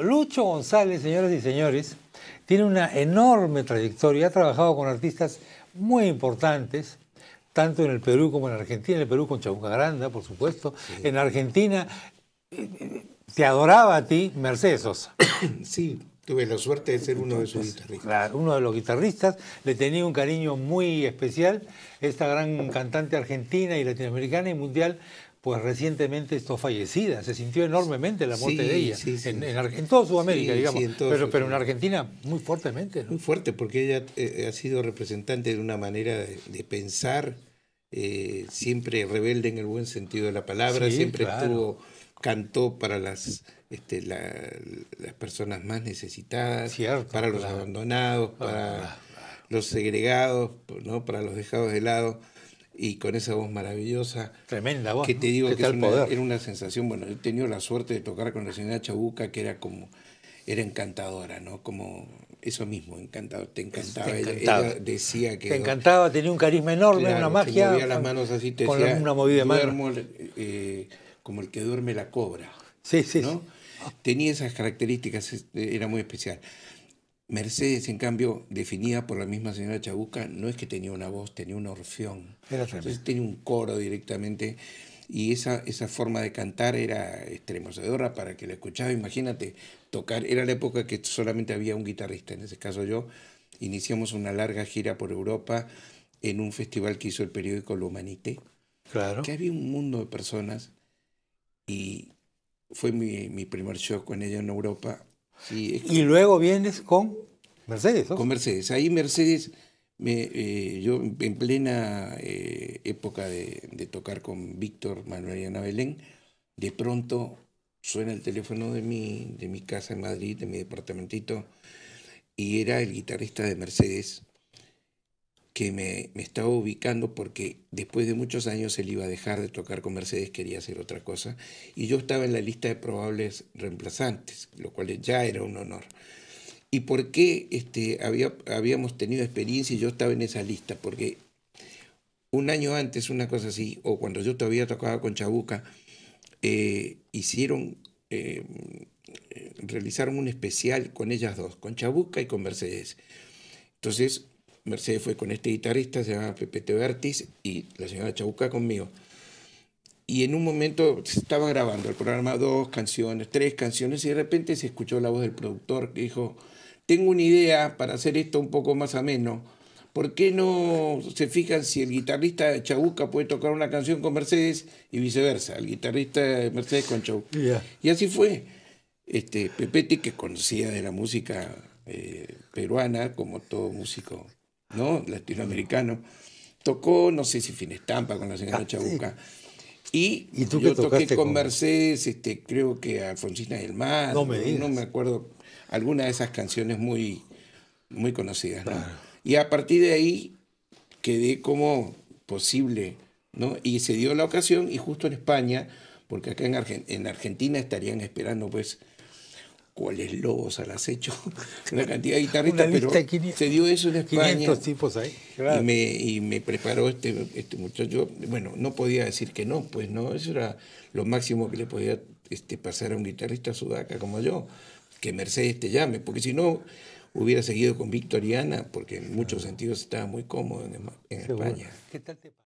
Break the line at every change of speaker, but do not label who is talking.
Lucho González, señoras y señores, tiene una enorme trayectoria, ha trabajado con artistas muy importantes, tanto en el Perú como en Argentina, en el Perú con Chabuca Granda, por supuesto, en Argentina eh, te adoraba a ti Mercedes Sosa. Sí, tuve la suerte de ser uno de sus guitarristas. Claro, uno de los guitarristas, le tenía un cariño muy especial, esta gran cantante argentina y latinoamericana y mundial pues recientemente estuvo fallecida. Se sintió enormemente la muerte de ella, En, toda Sudamérica, digamos, pero, en Argentina muy fuertemente. Muy fuerte, porque ella eh, ha sido representante de una manera de, pensar eh, siempre rebelde en el buen sentido de la palabra, siempre estuvo, cantó para las... Este, las personas más necesitadas, para los abandonados, para ah, ah, ah. los segregados, ¿no? para los dejados de lado y con esa voz maravillosa. Tremenda voz. Que te digo que era una sensación, bueno, he tenido la suerte de tocar con la señora Chabuca, que era como, era encantadora, ¿no? Como eso mismo, encantado, te encantaba. Ella, decía que... Te encantaba, tenía un carisma enorme, una magia. las manos así, te con una movida de eh, como el que duerme la cobra. Sí, sí. Tenía esas características, este, era muy especial. Mercedes, en cambio, definida por la misma señora Chabuca, no es que tenía una voz, tenía un orfeón. Era Entonces tenía un coro directamente y esa, esa forma de cantar era estremecedora para que la escuchaba. Imagínate, tocar, era la época que solamente había un guitarrista, en ese caso yo. Iniciamos una larga gira por Europa en un festival que hizo el periódico L'Humanité. Claro. Que había un mundo de personas y fue mi, mi primer show con ella en Europa y luego vienes con Mercedes. Con Mercedes. Ahí Mercedes, me, eh, yo en plena eh, época de, de, tocar con Víctor Manuel y Ana Belén, de pronto suena el teléfono de mi, de mi casa en Madrid, de mi departamentito, y era el guitarrista de Mercedes, que me, estaba ubicando porque después de muchos años él iba a dejar de tocar con Mercedes, quería hacer otra cosa, y yo estaba en la lista de probables reemplazantes, lo cual ya era un honor. ¿Y por qué este, había, habíamos tenido experiencia y yo estaba en esa lista? Porque un año antes, una cosa así, o cuando yo todavía tocaba con Chabuca, eh, hicieron, eh, realizaron un especial con ellas dos, con Chabuca y con Mercedes. Entonces, Mercedes fue con este guitarrista, se llama Pepe Tebertis, y la señora Chabuca conmigo. Y en un momento estaba grabando el programa dos canciones, tres canciones, y de repente se escuchó la voz del productor que dijo, tengo una idea para hacer esto un poco más ameno. ¿Por qué no se fijan si el guitarrista de Chabuca puede tocar una canción con Mercedes y viceversa, el guitarrista de Mercedes con Chabuca? Y así fue. Este, Pepete, que conocía de la música eh, peruana, como todo músico ¿no? Latinoamericano. Tocó, no sé si Finestampa ah, con la señora Chabuca. Y, yo toqué con, Mercedes, este, creo que Alfonsina del Mar, no me, acuerdo, alguna de esas canciones muy, muy conocidas. Y a partir de ahí quedé como posible, ¿no? Y se dio la ocasión, y justo en España, porque acá en Argentina estarían esperando pues cuáles lobos al acecho, una cantidad de guitarristas, pero se dio eso en España. 500 tipos ahí, y, me, preparó este, este muchacho, bueno, no podía decir que no, pues no, eso era lo máximo que le podía este, pasar a un guitarrista sudaca como yo, que Mercedes te llame, porque si no hubiera seguido con Victoriana, porque en muchos sentidos estaba muy cómodo en, España. ¿Qué tal